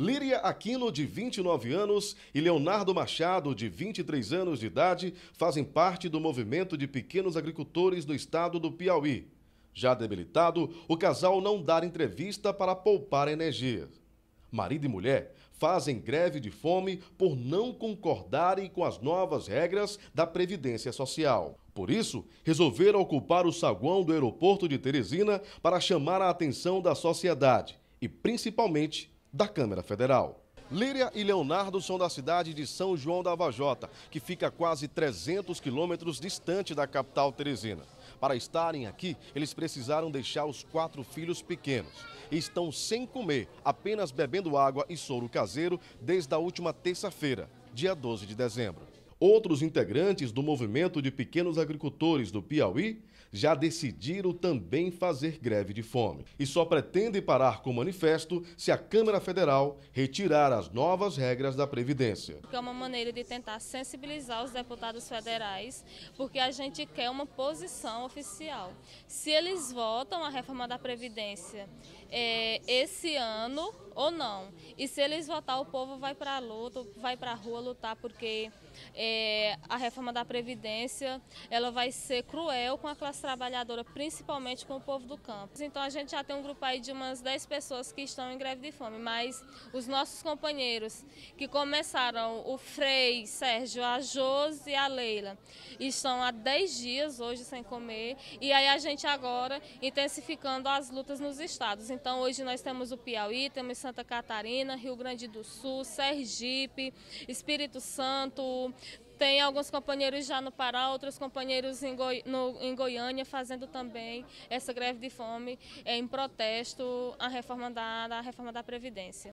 Líria Aquino, de 29 anos, e Leonardo Machado, de 23 anos de idade, fazem parte do movimento de pequenos agricultores do estado do Piauí. Já debilitado, o casal não dá entrevista para poupar energia. Marido e mulher fazem greve de fome por não concordarem com as novas regras da Previdência Social. Por isso, resolveram ocupar o saguão do aeroporto de Teresina para chamar a atenção da sociedade e, principalmente, da Câmara Federal. Líria e Leonardo são da cidade de São João da Vajota, que fica a quase 300 quilômetros distante da capital teresina. Para estarem aqui, eles precisaram deixar os quatro filhos pequenos. estão sem comer, apenas bebendo água e soro caseiro desde a última terça-feira, dia 12 de dezembro. Outros integrantes do movimento de pequenos agricultores do Piauí já decidiram também fazer greve de fome e só pretendem parar com o manifesto se a Câmara Federal retirar as novas regras da Previdência. É uma maneira de tentar sensibilizar os deputados federais, porque a gente quer uma posição oficial. Se eles votam a reforma da Previdência é, esse ano ou não, e se eles votar, o povo vai para a luta, vai para a rua lutar, porque... É, é, a reforma da Previdência ela vai ser cruel com a classe trabalhadora, principalmente com o povo do campo. Então a gente já tem um grupo aí de umas 10 pessoas que estão em greve de fome, mas os nossos companheiros que começaram, o Frei, Sérgio, a Josi e a Leila, estão há 10 dias hoje sem comer e aí a gente agora intensificando as lutas nos estados. Então hoje nós temos o Piauí, temos Santa Catarina, Rio Grande do Sul, Sergipe, Espírito Santo, tem alguns companheiros já no Pará, outros companheiros em, Goi no, em Goiânia fazendo também essa greve de fome em protesto à reforma da, da reforma da Previdência.